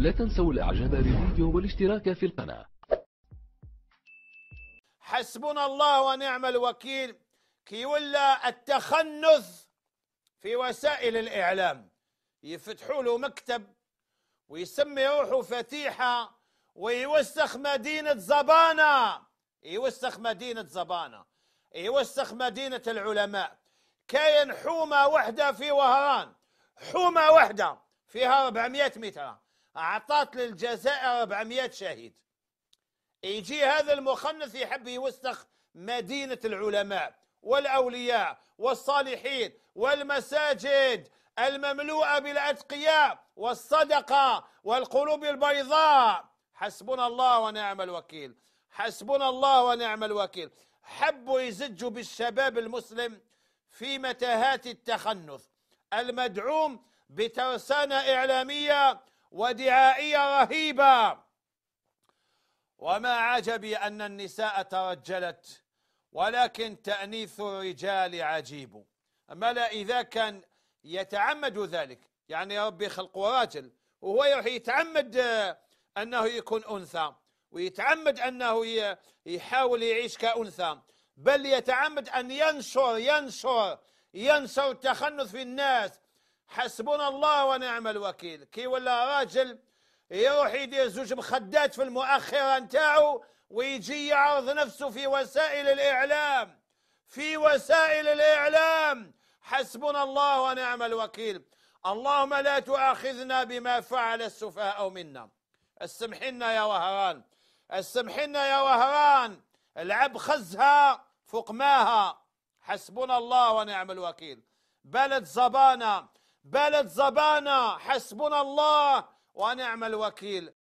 لا تنسوا الاعجاب بالفيديو والاشتراك في القناة حسبنا الله ونعم الوكيل كي ولا التخنث في وسائل الإعلام يفتحوا له مكتب ويسمي روحه فتيحة ويوسخ مدينة زبانة يوسخ مدينة زبانة يوسخ مدينة العلماء كاين حومة وحدة في وهران حومة وحدة فيها 400 متر عطات للجزائر 400 شهيد يجي هذا المخنث يحب يوسخ مدينة العلماء والأولياء والصالحين والمساجد المملوءة بالأتقياء والصدقة والقلوب البيضاء حسبنا الله ونعم الوكيل حسبنا الله ونعم الوكيل حبوا يزجوا بالشباب المسلم في متاهات التخنث المدعوم بترسانة إعلامية ودعائية رهيبة وما عجبي أن النساء ترجلت ولكن تأنيث الرجال عجيب أما لا إذا كان يتعمد ذلك يعني ربي خلقه راجل وهو يتعمد آه، أنه يكون أنثى ويتعمد أنه يحاول يعيش كأنثى بل يتعمد أن ينشر ينشر ينشر التخنث في الناس حسبنا الله ونعم الوكيل كي ولا راجل يروح يدير زوج مخدات في المؤخرة نتاعو ويجي يعرض نفسه في وسائل الإعلام في وسائل الإعلام حسبنا الله ونعم الوكيل اللهم لا تؤاخذنا بما فعل السفهاء منا السمحنا يا وهران السمحنا يا وهران العب خزها فوق ماها حسبنا الله ونعم الوكيل بلد زبانه بلد زبانة حسبنا الله ونعم الوكيل